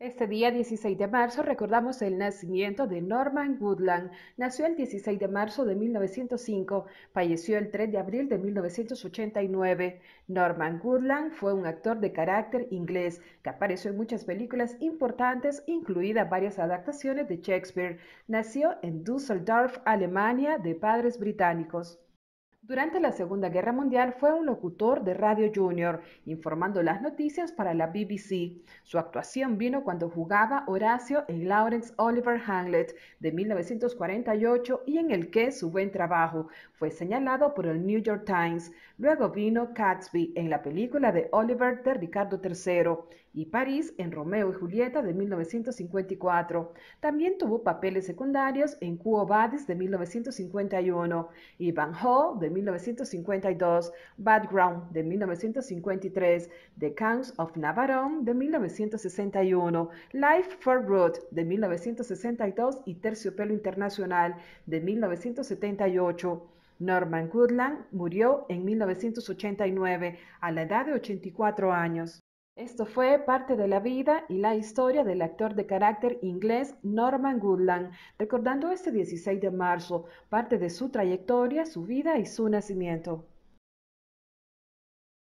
Este día 16 de marzo recordamos el nacimiento de Norman Woodland. Nació el 16 de marzo de 1905, falleció el 3 de abril de 1989. Norman Woodland fue un actor de carácter inglés que apareció en muchas películas importantes, incluidas varias adaptaciones de Shakespeare. Nació en Düsseldorf, Alemania, de padres británicos. Durante la Segunda Guerra Mundial fue un locutor de Radio Junior, informando las noticias para la BBC. Su actuación vino cuando jugaba Horacio en Lawrence Oliver Hamlet de 1948 y en el que su buen trabajo fue señalado por el New York Times. Luego vino Catsby en la película de Oliver de Ricardo III y París en Romeo y Julieta de 1954. También tuvo papeles secundarios en Cuo Vadis de 1951 y Van de 1952, Background de 1953, The Counts of Navarone de 1961, Life for Root de 1962 y Terciopelo Internacional de 1978. Norman Goodland murió en 1989 a la edad de 84 años. Esto fue parte de la vida y la historia del actor de carácter inglés Norman Goodland, recordando este 16 de marzo parte de su trayectoria, su vida y su nacimiento.